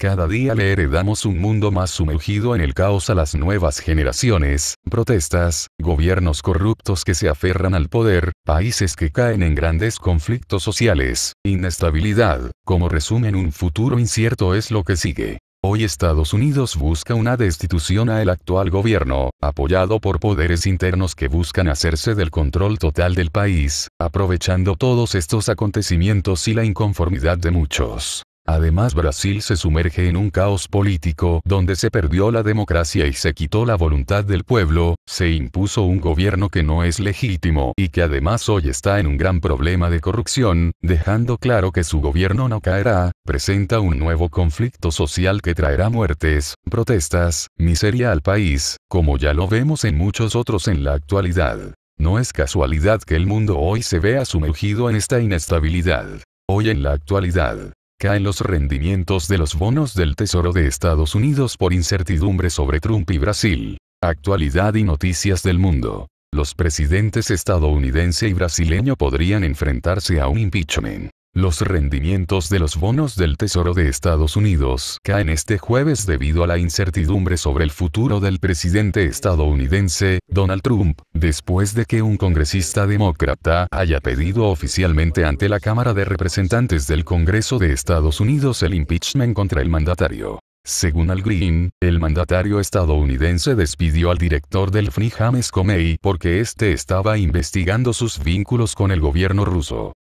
Cada día le heredamos un mundo más sumergido en el caos a las nuevas generaciones, protestas, gobiernos corruptos que se aferran al poder, países que caen en grandes conflictos sociales, inestabilidad, como resumen un futuro incierto es lo que sigue. Hoy Estados Unidos busca una destitución a el actual gobierno, apoyado por poderes internos que buscan hacerse del control total del país, aprovechando todos estos acontecimientos y la inconformidad de muchos. Además Brasil se sumerge en un caos político donde se perdió la democracia y se quitó la voluntad del pueblo, se impuso un gobierno que no es legítimo y que además hoy está en un gran problema de corrupción, dejando claro que su gobierno no caerá, presenta un nuevo conflicto social que traerá muertes, protestas, miseria al país, como ya lo vemos en muchos otros en la actualidad. No es casualidad que el mundo hoy se vea sumergido en esta inestabilidad. Hoy en la actualidad, caen los rendimientos de los bonos del Tesoro de Estados Unidos por incertidumbre sobre Trump y Brasil. Actualidad y noticias del mundo. Los presidentes estadounidense y brasileño podrían enfrentarse a un impeachment. Los rendimientos de los bonos del Tesoro de Estados Unidos caen este jueves debido a la incertidumbre sobre el futuro del presidente estadounidense, Donald Trump, después de que un congresista demócrata haya pedido oficialmente ante la Cámara de Representantes del Congreso de Estados Unidos el impeachment contra el mandatario. Según Al Green, el mandatario estadounidense despidió al director del FNI James Comey porque éste estaba investigando sus vínculos con el gobierno ruso.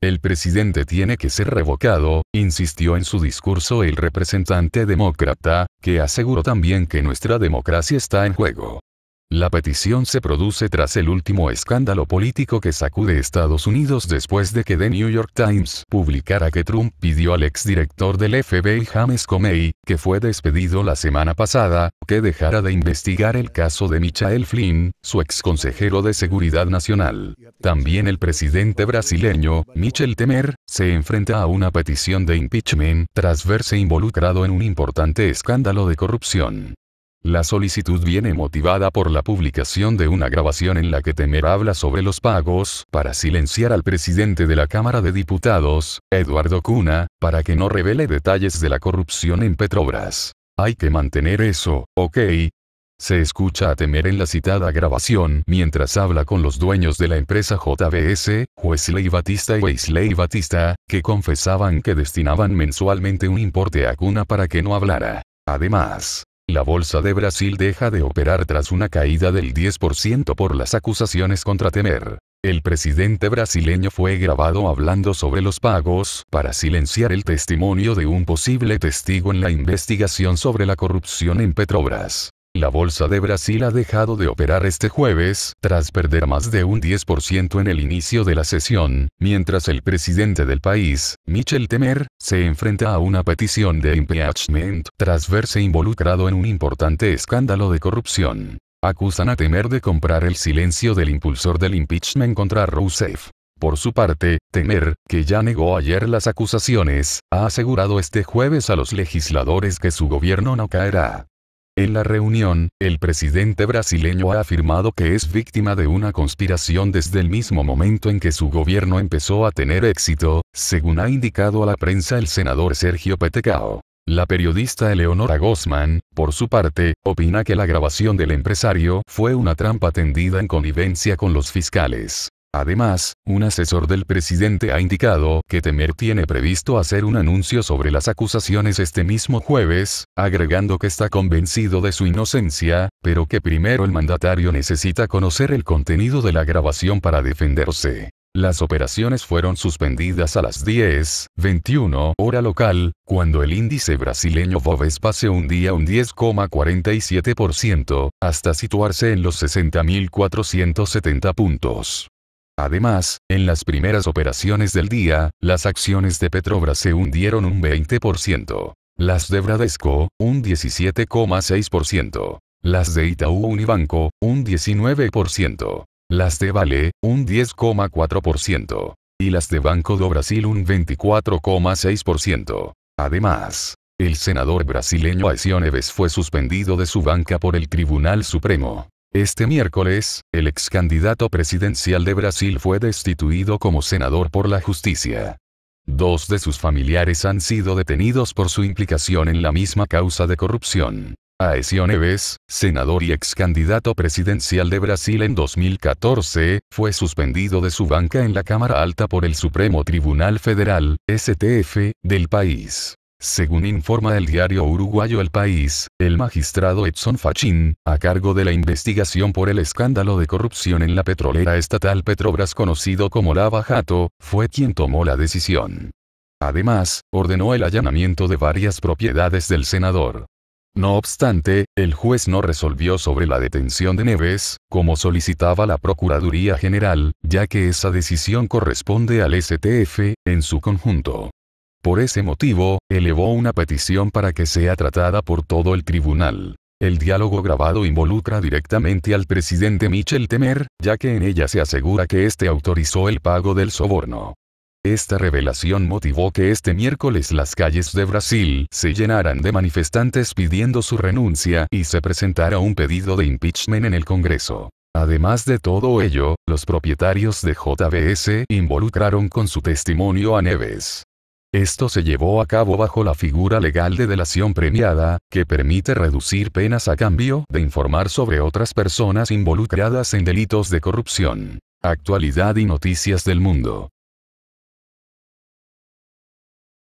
El presidente tiene que ser revocado, insistió en su discurso el representante demócrata, que aseguró también que nuestra democracia está en juego. La petición se produce tras el último escándalo político que sacude Estados Unidos después de que The New York Times publicara que Trump pidió al exdirector del FBI James Comey, que fue despedido la semana pasada, que dejara de investigar el caso de Michael Flynn, su ex consejero de Seguridad Nacional. También el presidente brasileño, Michel Temer, se enfrenta a una petición de impeachment tras verse involucrado en un importante escándalo de corrupción. La solicitud viene motivada por la publicación de una grabación en la que Temer habla sobre los pagos para silenciar al presidente de la Cámara de Diputados, Eduardo Cuna, para que no revele detalles de la corrupción en Petrobras. Hay que mantener eso, ¿ok? Se escucha a Temer en la citada grabación mientras habla con los dueños de la empresa JBS, Wesley Batista y Weisley Batista, que confesaban que destinaban mensualmente un importe a Cuna para que no hablara. Además, la Bolsa de Brasil deja de operar tras una caída del 10% por las acusaciones contra Temer. El presidente brasileño fue grabado hablando sobre los pagos para silenciar el testimonio de un posible testigo en la investigación sobre la corrupción en Petrobras. La Bolsa de Brasil ha dejado de operar este jueves, tras perder más de un 10% en el inicio de la sesión, mientras el presidente del país, Michel Temer, se enfrenta a una petición de impeachment tras verse involucrado en un importante escándalo de corrupción. Acusan a Temer de comprar el silencio del impulsor del impeachment contra Rousseff. Por su parte, Temer, que ya negó ayer las acusaciones, ha asegurado este jueves a los legisladores que su gobierno no caerá. En la reunión, el presidente brasileño ha afirmado que es víctima de una conspiración desde el mismo momento en que su gobierno empezó a tener éxito, según ha indicado a la prensa el senador Sergio Petecao. La periodista Eleonora Gossman, por su parte, opina que la grabación del empresario fue una trampa tendida en connivencia con los fiscales. Además, un asesor del presidente ha indicado que Temer tiene previsto hacer un anuncio sobre las acusaciones este mismo jueves, agregando que está convencido de su inocencia, pero que primero el mandatario necesita conocer el contenido de la grabación para defenderse. Las operaciones fueron suspendidas a las 10:21 hora local, cuando el índice brasileño pase un día un 10,47%, hasta situarse en los 60.470 puntos. Además, en las primeras operaciones del día, las acciones de Petrobras se hundieron un 20%. Las de Bradesco, un 17,6%. Las de Itaú Unibanco, un 19%. Las de Vale, un 10,4%. Y las de Banco do Brasil un 24,6%. Además, el senador brasileño Aécio Neves fue suspendido de su banca por el Tribunal Supremo. Este miércoles, el ex candidato presidencial de Brasil fue destituido como senador por la justicia. Dos de sus familiares han sido detenidos por su implicación en la misma causa de corrupción. Aécio Neves, senador y ex candidato presidencial de Brasil en 2014, fue suspendido de su banca en la Cámara Alta por el Supremo Tribunal Federal, STF, del país. Según informa el diario uruguayo El País, el magistrado Edson Fachín, a cargo de la investigación por el escándalo de corrupción en la petrolera estatal Petrobras conocido como Lava Jato, fue quien tomó la decisión. Además, ordenó el allanamiento de varias propiedades del senador. No obstante, el juez no resolvió sobre la detención de Neves, como solicitaba la Procuraduría General, ya que esa decisión corresponde al STF, en su conjunto. Por ese motivo, elevó una petición para que sea tratada por todo el tribunal. El diálogo grabado involucra directamente al presidente Michel Temer, ya que en ella se asegura que éste autorizó el pago del soborno. Esta revelación motivó que este miércoles las calles de Brasil se llenaran de manifestantes pidiendo su renuncia y se presentara un pedido de impeachment en el Congreso. Además de todo ello, los propietarios de JBS involucraron con su testimonio a Neves. Esto se llevó a cabo bajo la figura legal de delación premiada, que permite reducir penas a cambio de informar sobre otras personas involucradas en delitos de corrupción. Actualidad y noticias del mundo.